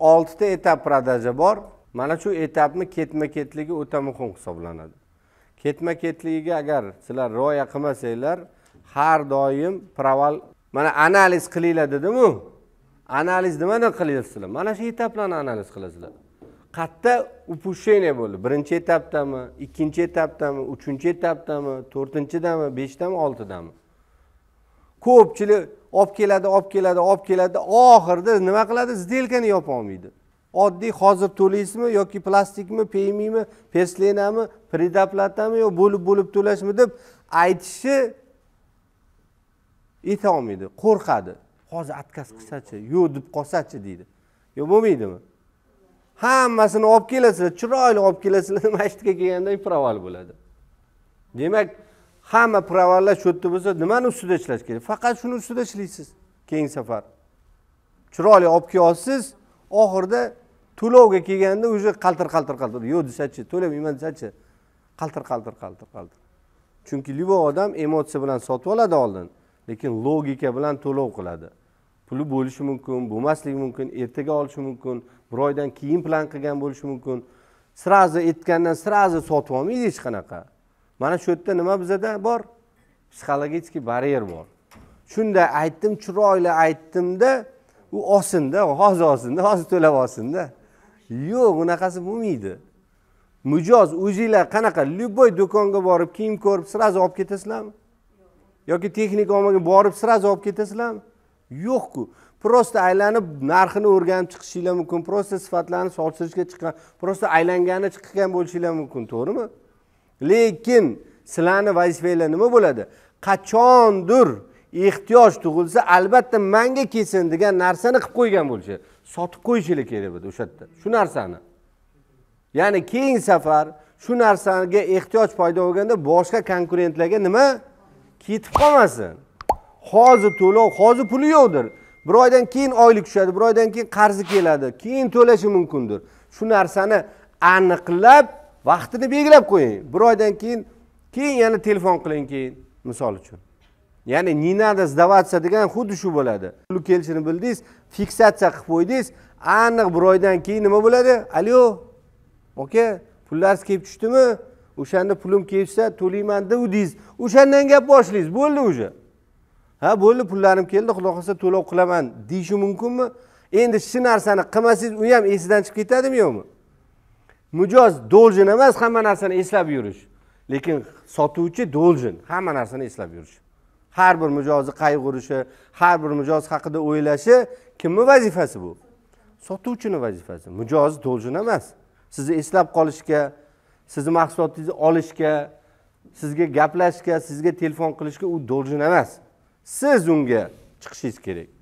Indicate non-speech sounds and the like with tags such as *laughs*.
oltita etap prodaja bor mana shu etapni ketma ketligi o'ta muhim hisoblanadi ketma ketligiga agar sizlar rioya qilmasanglar har doim proval mana analiz qilinglar dedimu analiz nimani qilasizlar mana shu etaplarni analiz qilasizlar qayerda upushение bo'ldi birinchi etapdami ikkinchi etapdami uchinchi etapdami to'rtinchidami beshdami oltidami ko'pchilik olib keladi olib keladi olib keladi oxirida nima qiladi yopa yopolmaydi oddiy hozir to'laysizmi yoki plastikmi peymimi peslenami предоплатами yo bo'lib bo'lib to'lashmi deb aytishni olmaydi qo'rqadi hozir отказ qilsachi yo'q deb qolsachi deydi yo bo'lmaydimi hammasini olib kelasizlar chiroyli olib kelasizlar *laughs* masjidga kelganda провал bo'ladi demak hamma pravallar shu yerda bo'lsa nimani ustida ishlash kerak faqat shuni ustida ishlaysiz keyingi safar chiroyli olib kelyapsiz oxirida to'lovga kelganda уже qaltir qaltir qaltir yo'q desachi to'lamayman desachi qaltir qaltir qaltir qaltir chunki любой odam emotsiya bilan sotib oladi oldin lekin logika bilan to'lov qiladi puli bo'lishi mumkin bo'lmasligi mumkin ertaga olishi mumkin bir oydan keyin plan qilgan bo'lishi mumkin сразу aytgandan сразу sotib olmaydi hech qanaqa mana shu yerda nima bizada bor psixologический baryer bor shunda aytdim chiroyli aytdimda u olsinda hozir olsinda hozir to'lab olsinda yo'q unaqasi bo'lmaydi mijoz o'zinglar qanaqa любой do'konga borib kiyim ko'rib сразу olib ketasizlarmi yoki olmagan borib сразу olib ketasizlarmi yo'qku просто aylanib narxini o'rganib chiqishinglar mumkin просто sifatlarini solishtirishga chiqqan просто aylangani chiqqan bo'lishinglar mumkin to'g'rimi lekin sizlarni vazifanglar nima bo'ladi qachondir ehtiyoj tug'ilsa albatta manga kelsin degan narsani qilib qo'ygan bo'lishi sotib qo'yishinglar kerak edi o'sha yerda shu narsani ya'ni keyingi safar shu narsaga ehtiyoj paydo bo'lganda boshqa konkurentlarga nima ketib qolmasin hozir to'lov hozir puli yo'qdir bir oydan keyin oylik tushadi bir oydan keyin qarzi keladi keyin to'lashi mumkindir shu narsani aniqlab vaqtini belgilab qo'ying bir oydan keyin keyin yana telefon qiling keyin misol uchun ya'ni не надо сдаваться degan xuddi shu bo'ladi pul kelishini bildingiz fiksatsiya qilib qo'ydingiz aniq bir oydan keyin nima bo'ladi alyo oka pullaringiz kelib tushdimi o'shanda pulim kelsa to'layman degandingiz o'shandan gap boshlaysiz bo'ldi уже ha bo'ldi pullarim keldi xudo xohlasa to'lov qilaman deyishi mumkinmi endi shu narsani qilmasangiz u ham esidan chiqib ketadimi yo'qmi mijoz должен emas hamma narsani eslab yurish lekin sotuvchi должен hamma narsani eslab yurish har bir mijozni qayg'urishi har bir mijoz haqida o'ylashi kimni vazifasi bu sotuvchini vazifasi mijoz должен emas sizni eslab qolishga sizni mahsulotingizni olishga sizga gaplashishga sizga telefon qilishga u должен emas siz unga chiqishingiz kerak